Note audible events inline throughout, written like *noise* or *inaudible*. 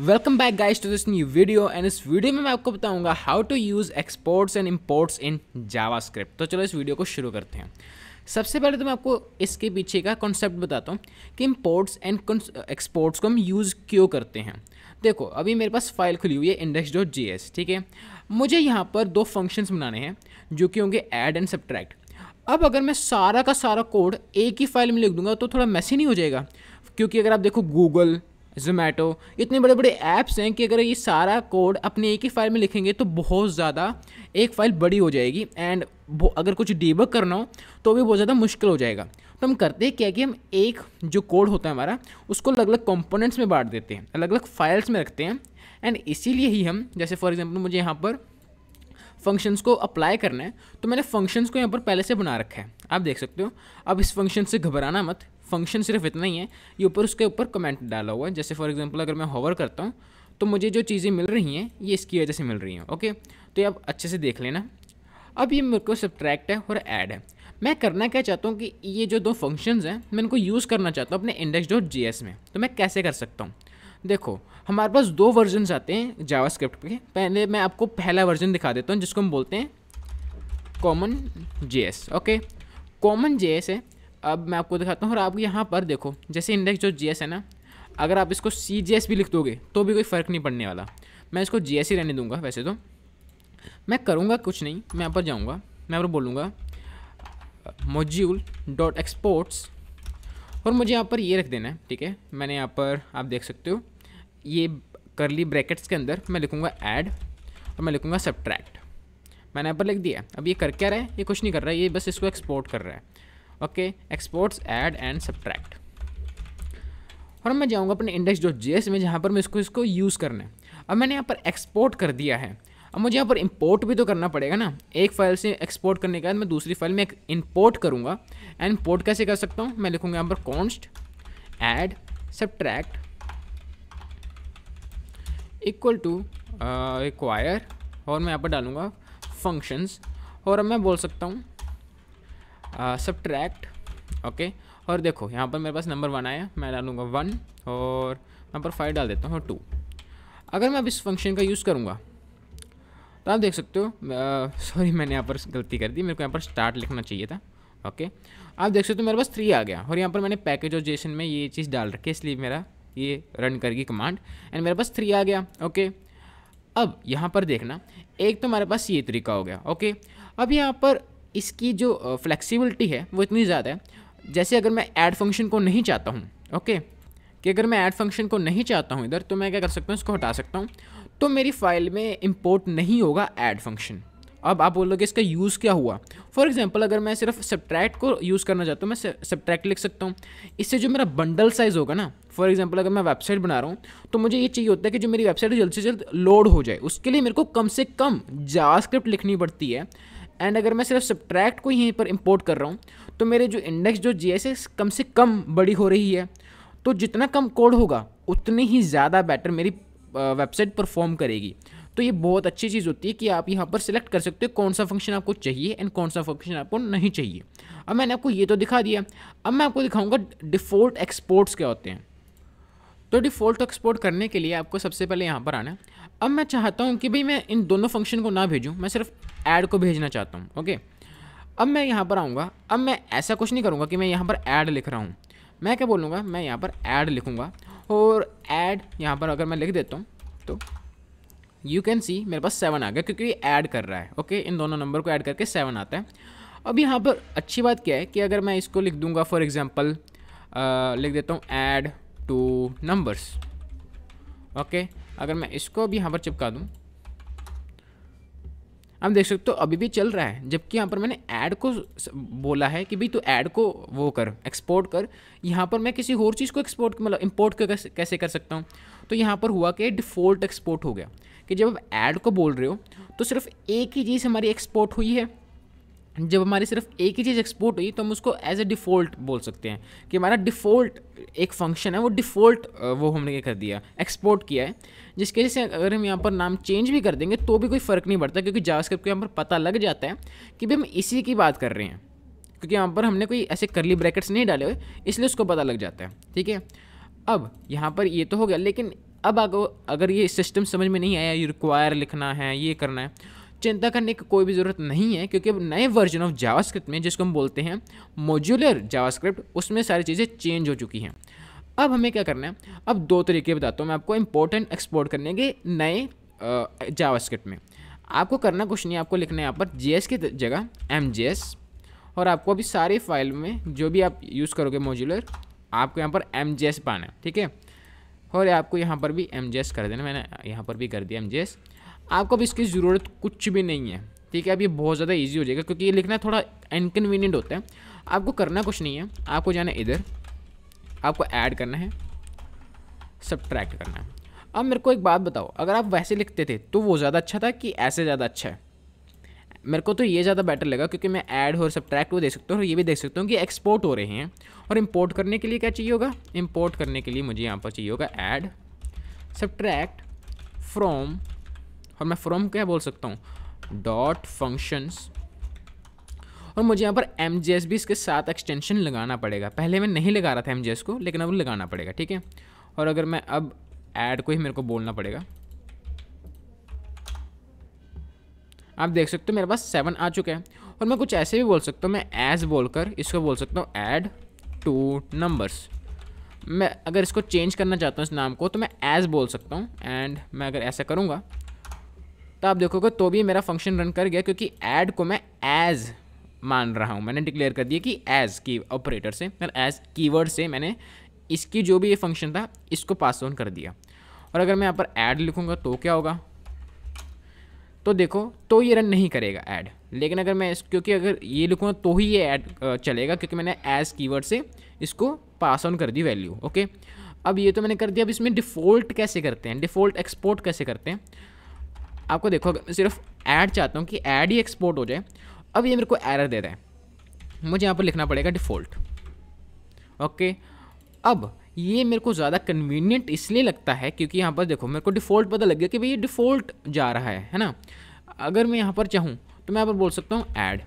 Welcome back guys to this new video and इस video में मैं आपको बताऊंगा how to use exports and imports in JavaScript तो चलो इस वीडियो को शुरू करते हैं सबसे पहले तो मैं आपको इसके पीछे का कॉन्सेप्ट बताता हूँ कि इम्पोर्ट्स एंड एक्सपोर्ट्स को हम यूज़ क्यों करते हैं देखो अभी मेरे पास फाइल खुली हुई है इंडेक्स डॉट जी एस ठीक है मुझे यहाँ पर दो फंक्शंस बनाने हैं जो कि होंगे ऐड एंड सब्ट्रैक्ट अब अगर मैं सारा का सारा कोड एक ही फाइल में लिख दूंगा तो थोड़ा मैसी नहीं हो जाएगा क्योंकि अगर आप देखो गूगल जोमेटो इतने बड़े बड़े ऐप्स हैं कि अगर ये सारा कोड अपने एक ही फाइल में लिखेंगे तो बहुत ज़्यादा एक फाइल बड़ी हो जाएगी एंड अगर कुछ डीबक करना हो तो भी बहुत ज़्यादा मुश्किल हो जाएगा तो हम करते हैं क्या कि हम एक जो कोड होता है हमारा उसको अलग अलग कंपोनेंट्स में बांट देते हैं अलग अलग फाइल्स में रखते हैं एंड इसीलिए ही हम जैसे फॉर एग्जांपल मुझे यहाँ पर फंक्शंस को अप्लाई करना है तो मैंने फंक्शंस को यहाँ पर पहले से बना रखा है आप देख सकते हो अब इस फंक्शन से घबराना मत फंक्शन सिर्फ इतना ही है ये ऊपर उसके ऊपर कमेंट डाला हुआ है जैसे फॉर एग्जांपल अगर मैं होवर करता हूँ तो मुझे जो चीज़ें मिल रही हैं ये इसकी वजह से मिल रही हैं ओके तो ये आप अच्छे से देख लेना अब ये मेरे को सब्ट्रैक्ट है और ऐड है मैं करना क्या चाहता हूँ कि ये जो दो फंक्शंस हैं मैं इनको यूज़ करना चाहता हूँ अपने इंडेक्स डॉट जी एस में तो मैं कैसे कर सकता हूँ देखो हमारे पास दो वर्जनस आते हैं जावा स्क्रिप्ट के पहले मैं आपको पहला वर्जन दिखा देता हूँ जिसको हम बोलते हैं common J S okay common J S है अब मैं आपको दिखाता हूँ और आप यहाँ पर देखो जैसे इंडेक्स जो जी है ना अगर आप इसको सी भी लिख दोगे तो भी कोई फ़र्क नहीं पड़ने वाला मैं इसको जी ही रहने दूँगा वैसे तो मैं करूँगा कुछ नहीं मैं यहाँ पर जाऊँगा मैं यहाँ पर बोलूँगा मोज्यूल डॉट एक्सपोर्ट्स और मुझे यहाँ पर ये रख देना है ठीक है मैंने यहाँ पर आप देख सकते हो ये करली ब्रैकेट्स के अंदर मैं लिखूँगा ऐड और मैं लिखूँगा सब्ट्रैक्ट मैंने यहाँ पर लिख दिया अब ये कर क्या रहा है ये कुछ नहीं कर रहा है ये बस इसको एक्सपोर्ट कर रहा है okay exports add and subtract और मैं जाऊँगा अपने इंडेक्स डॉट एस में जहाँ पर मैं इसको इसको यूज़ करना है अब मैंने यहाँ पर एक्सपोर्ट कर दिया है अब मुझे यहाँ पर इंपोर्ट भी तो करना पड़ेगा ना एक फाइल से एक्सपोर्ट करने के बाद मैं दूसरी फाइल में इम्पोर्ट इंपोर्ट करूँगा एंड इम्पोर्ट कैसे कर सकता हूँ मैं लिखूँगा यहाँ पर const add subtract equal to require और मैं यहाँ पर डालूँगा फंक्शंस और अब मैं बोल सकता हूँ सब्ट्रैक्ट uh, ओके और देखो यहाँ पर मेरे पास नंबर वन आया मैं डालूँगा वन और नंबर फाइव डाल देता हूँ टू अगर मैं अब इस फंक्शन का यूज़ करूँगा तो आप देख सकते हो सॉरी uh, *laughs* मैंने यहाँ पर गलती कर दी मेरे को यहाँ पर स्टार्ट लिखना चाहिए था ओके आप देख सकते हो मेरे पास थ्री आ गया और यहाँ पर मैंने पैकेज और जेसन में ये चीज़ डाल रखी है इसलिए मेरा ये रन करगी कमांड एंड मेरे पास थ्री आ गया ओके अब यहाँ पर देखना एक तो हमारे पास ये तरीका हो गया ओके अब यहाँ पर इसकी जो फ्लेक्सिबिलिटी है वो इतनी ज़्यादा है जैसे अगर मैं ऐड फंक्शन को नहीं चाहता हूँ ओके कि अगर मैं ऐड फंक्शन को नहीं चाहता हूँ इधर तो मैं क्या कर सकता हूँ इसको हटा सकता हूँ तो मेरी फाइल में इम्पोर्ट नहीं होगा ऐड फंक्शन अब आप बोलोगे इसका यूज़ क्या हुआ फॉर एग्जाम्पल अगर मैं सिर्फ सब्ट्रैक्ट को यूज़ करना चाहता हूँ मैं सब्ट्रैक्ट लिख सकता हूँ इससे जो मेरा बंडल साइज़ होगा ना फॉर एग्जाम्पल अगर मैं वेबसाइट बना रहा हूँ तो मुझे ये चाहिए होता है कि जो मेरी वेबसाइट जल्द से जल्द लोड हो जाए उसके लिए मेरे को कम से कम जावास्क्रिप्ट लिखनी पड़ती है एंड अगर मैं सिर्फ सब्ट्रैक्ट को यहीं पर इम्पोर्ट कर रहा हूँ तो मेरे जो इंडेक्स जो जी कम से कम बड़ी हो रही है तो जितना कम कोड होगा उतनी ही ज़्यादा बेटर मेरी वेबसाइट परफॉर्म करेगी तो ये बहुत अच्छी चीज़ होती है कि आप यहाँ पर सिलेक्ट कर सकते हो कौन सा फंक्शन आपको चाहिए एंड कौन सा फंक्शन आपको नहीं चाहिए अब मैंने आपको ये तो दिखा दिया अब मैं आपको दिखाऊंगा डिफ़ॉल्ट एक्सपोर्ट्स क्या होते हैं तो डिफ़ॉल्ट एक्सपोर्ट करने के लिए आपको सबसे पहले यहाँ पर आना है अब मैं चाहता हूँ कि भाई मैं इन दोनों फंक्शन को ना भेजूँ मैं सिर्फ ऐड को भेजना चाहता हूँ ओके अब मैं यहाँ पर आऊँगा अब मैं ऐसा कुछ नहीं करूँगा कि मैं यहाँ पर ऐड लिख रहा हूँ मैं क्या बोलूँगा मैं यहाँ पर ऐड लिखूँगा और ऐड यहाँ पर अगर मैं लिख देता हूँ तो यू कैन सी मेरे पास सेवन आ गया क्योंकि ये ऐड कर रहा है ओके इन दोनों नंबर को ऐड करके सेवन आता है अब यहाँ पर अच्छी बात क्या है कि अगर मैं इसको लिख दूँगा फॉर एग्ज़ाम्पल लिख देता हूँ ऐड टू नंबर्स ओके अगर मैं इसको भी यहाँ पर चिपका दूँ अब देख सकते हो अभी भी चल रहा है जबकि यहाँ पर मैंने ऐड को बोला है कि भाई तू ऐड को वो कर एक्सपोर्ट कर यहाँ पर मैं किसी और चीज़ को एक्सपोर्ट मतलब इम्पोर्ट कैसे कर सकता हूँ तो यहाँ पर हुआ कि डिफ़ॉल्ट एक्सपोर्ट हो गया कि जब आप ऐड को बोल रहे हो तो सिर्फ एक ही चीज़ हमारी एक्सपोर्ट हुई है जब हमारी सिर्फ एक ही चीज़ एक्सपोर्ट हुई तो हम उसको एज ए डिफ़ॉल्ट बोल सकते हैं कि हमारा डिफ़ॉल्ट एक फंक्शन है वो डिफ़ॉल्ट वो हमने क्या कर दिया एक्सपोर्ट किया है जिसकी वजह से अगर हम यहाँ पर नाम चेंज भी कर देंगे तो भी कोई फ़र्क नहीं पड़ता क्योंकि जावास्क्रिप्ट को यहाँ पर पता लग जाता है कि भाई हम इसी की बात कर रहे हैं क्योंकि यहाँ पर हमने कोई ऐसे करली ब्रैकेट्स नहीं डाले हुए इसलिए उसको पता लग जाता है ठीक है अब यहाँ पर ये तो हो गया लेकिन अब अगर ये सिस्टम समझ में नहीं आया ये रिक्वायर लिखना है ये करना है चिंता करने की कोई भी ज़रूरत नहीं है क्योंकि अब नए वर्जन ऑफ जावास्क्रिप्ट में जिसको हम बोलते हैं मोजुलर जावास्क्रिप्ट उसमें सारी चीज़ें चेंज हो चुकी हैं अब हमें क्या करना है अब दो तरीके बताता हूँ मैं आपको इंपॉर्टेंट एक्सपोर्ट करने के नए जावास्क्रिप्ट में आपको करना कुछ नहीं आपको लिखना है यहाँ पर जे की जगह एम और आपको अभी सारी फाइल में जो भी आप यूज़ करोगे मोजुलर आपको यहाँ पर एम पाना है ठीक है और आपको यहाँ पर भी एम कर देना मैंने यहाँ पर भी कर दिया एम आपको अभी इसकी ज़रूरत कुछ भी नहीं है ठीक है अब ये बहुत ज़्यादा ईजी हो जाएगा क्योंकि ये लिखना थोड़ा इनकनवीनियंट होता है आपको करना कुछ नहीं है आपको जाना इधर आपको ऐड करना है सब्ट्रैक्ट करना है अब मेरे को एक बात बताओ अगर आप वैसे लिखते थे तो वो ज़्यादा अच्छा था कि ऐसे ज़्यादा अच्छा है मेरे को तो ये ज़्यादा बेटर लगा क्योंकि मैं ऐड और सब्ट्रैक्ट वो देख सकता हूँ और ये भी देख सकता हूँ कि एक्सपोर्ट हो रहे हैं और इम्पोर्ट करने के लिए क्या चाहिए होगा इंपोर्ट करने के लिए मुझे यहाँ पर चाहिए होगा ऐड सब्ट्रैक्ट फ्रॉम और मैं फ्रॉम क्या बोल सकता हूँ डॉट फंक्शंस और मुझे यहाँ पर एम जी एस भी इसके साथ एक्सटेंशन लगाना पड़ेगा पहले मैं नहीं लगा रहा था एम जे एस को लेकिन अब लगाना पड़ेगा ठीक है और अगर मैं अब ऐड को ही मेरे को बोलना पड़ेगा आप देख सकते हो मेरे पास सेवन आ चुका है और मैं कुछ ऐसे भी बोल सकता हूँ मैं एज बोलकर इसको बोल सकता हूँ ऐड टू नंबर्स मैं अगर इसको चेंज करना चाहता हूँ इस नाम को तो मैं एज बोल सकता हूँ एंड मैं अगर ऐसा करूँगा तो आप देखोगे तो भी मेरा फंक्शन रन कर गया क्योंकि ऐड को मैं एज मान रहा हूँ मैंने डिक्लेयर कर दिया कि एज की ऑपरेटर से एज मतलब कीवर्ड से मैंने इसकी जो भी ये फंक्शन था इसको पास ऑन कर दिया और अगर मैं यहाँ पर ऐड लिखूँगा तो क्या होगा तो देखो तो ये रन नहीं करेगा ऐड लेकिन अगर मैं क्योंकि अगर ये लिखूँगा तो ही ये ऐड चलेगा क्योंकि मैंने एज कीवर्ड से इसको पास ऑन कर दी वैल्यू ओके अब ये तो मैंने कर दिया अब इसमें डिफ़ॉल्ट कैसे करते हैं डिफ़ॉल्ट एक्सपोर्ट कैसे करते हैं आपको देखो मैं सिर्फ ऐड चाहता हूँ कि ऐड ही एक्सपोर्ट हो जाए अब ये मेरे को एरर दे रहा है मुझे यहाँ पर लिखना पड़ेगा डिफ़ॉल्ट ओके अब ये मेरे को ज़्यादा कन्वीनियंट इसलिए लगता है क्योंकि यहाँ पर देखो मेरे को डिफ़ॉल्ट पता लग गया कि भाई ये डिफ़ॉल्ट जा रहा है है ना अगर मैं यहाँ पर चाहूँ तो मैं यहाँ पर बोल सकता हूँ ऐड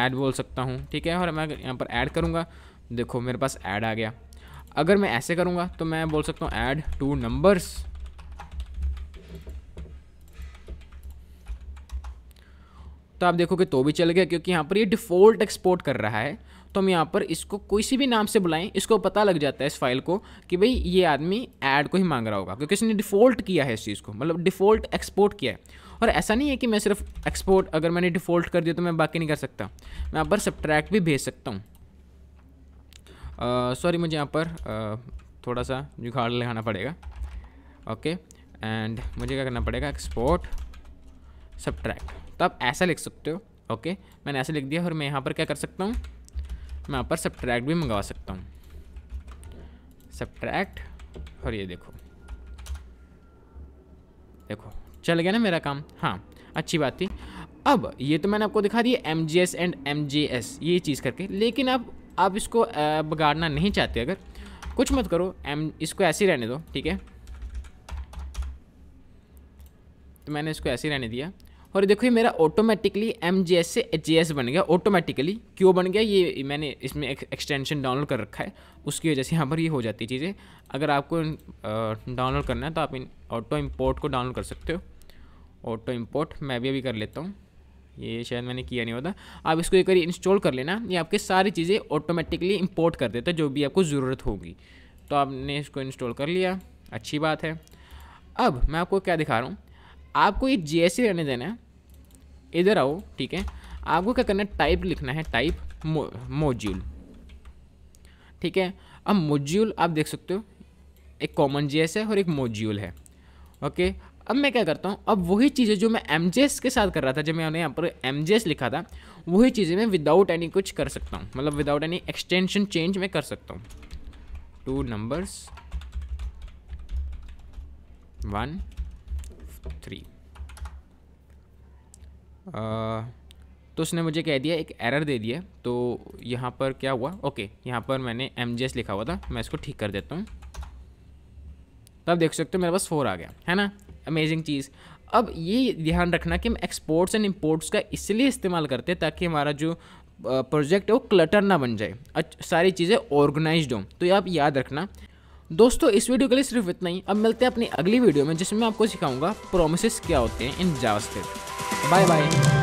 ऐड बोल सकता हूँ ठीक है और मैं यहाँ पर ऐड करूँगा देखो मेरे पास ऐड आ गया अगर मैं ऐसे करूँगा तो मैं बोल सकता हूँ ऐड टू नंबर्स तो आप देखोगे तो भी चल गया क्योंकि यहाँ पर ये डिफ़ॉल्ट एक्सपोर्ट कर रहा है तो हम यहाँ पर इसको कोई सी भी नाम से बुलाएं इसको पता लग जाता है इस फाइल को कि भाई ये आदमी ऐड को ही मांग रहा होगा क्योंकि इसने डिफ़ॉल्ट किया है इस चीज़ को मतलब डिफ़ॉल्ट एक्सपोर्ट किया है और ऐसा नहीं है कि मैं सिर्फ एक्सपोर्ट अगर मैंने डिफ़ॉल्ट कर दिया तो मैं बाकी नहीं कर सकता मैं यहाँ पर सब्ट्रैक्ट भी भेज सकता हूँ सॉरी मुझे यहाँ पर uh, थोड़ा सा जुगाड़ लगाना पड़ेगा ओके okay. एंड मुझे क्या करना पड़ेगा एक्सपोर्ट सब्ट्रैक्ट तो आप ऐसा लिख सकते हो ओके मैंने ऐसा लिख दिया और मैं यहाँ पर क्या कर सकता हूँ मैं यहाँ पर सब्ट्रैक्ट भी मंगवा सकता हूँ सब्ट्रैक्ट और ये देखो देखो चल गया ना मेरा काम हाँ अच्छी बात थी अब ये तो मैंने आपको दिखा दिया M G S and M G S ये चीज़ करके लेकिन अब आप इसको बिगाड़ना नहीं चाहते अगर कुछ मत करो एम इसको ऐसे ही रहने दो ठीक है तो मैंने इसको ऐसे ही रहने दिया और देखो ये मेरा ऑटोमेटिकली एम से एच बन गया ऑटोमेटिकली क्यों बन गया ये मैंने इसमें एक, एक्सटेंशन डाउनलोड कर रखा है उसकी वजह से यहाँ पर ये हो जाती है चीज़ें अगर आपको डाउनलोड करना है तो आप इन ऑटो इम्पोर्ट को डाउनलोड कर सकते हो ऑटो इम्पोर्ट मैं भी अभी कर लेता हूँ ये शायद मैंने किया नहीं होता आप इसको एक बार इंस्टॉल कर लेना ये आपके सारी चीज़ें ऑटोमेटिकली इंपोर्ट कर देता है जो भी आपको ज़रूरत होगी तो आपने इसको इंस्टॉल कर लिया अच्छी बात है अब मैं आपको क्या दिखा रहा हूँ आपको ये जी रहने देना है इधर आओ ठीक है आपको क्या करना है टाइप लिखना है टाइप मो, मोड्यूल ठीक है अब मोड्यूल आप देख सकते हो एक कॉमन जी है और एक मोड्यूल है ओके अब मैं क्या करता हूँ अब वही चीज़ें जो मैं एम के साथ कर रहा था जब मैंने यहाँ पर एम लिखा था वही चीज़ें मैं विदाउट एनी कुछ कर सकता हूँ मतलब विदाउट एनी एक्सटेंशन चेंज मैं कर सकता हूँ two numbers one three uh, तो उसने मुझे कह दिया एक एरर दे दिया तो यहाँ पर क्या हुआ ओके यहाँ पर मैंने एम लिखा हुआ था मैं इसको ठीक कर देता हूँ तब देख सकते हो मेरे पास फोर आ गया है ना अमेजिंग चीज़ अब ये ध्यान रखना कि हम एक्सपोर्ट्स एंड इम्पोर्ट्स का इसलिए इस्तेमाल करते हैं ताकि हमारा जो प्रोजेक्ट uh, है वो क्लटर ना बन जाए सारी चीज़ें ऑर्गेनाइज्ड हों तो ये आप याद रखना दोस्तों इस वीडियो के लिए सिर्फ इतना ही अब मिलते हैं अपनी अगली वीडियो में जिसमें मैं आपको सिखाऊंगा प्रोमिस क्या होते हैं इन जावास्क्रिप्ट बाय बाय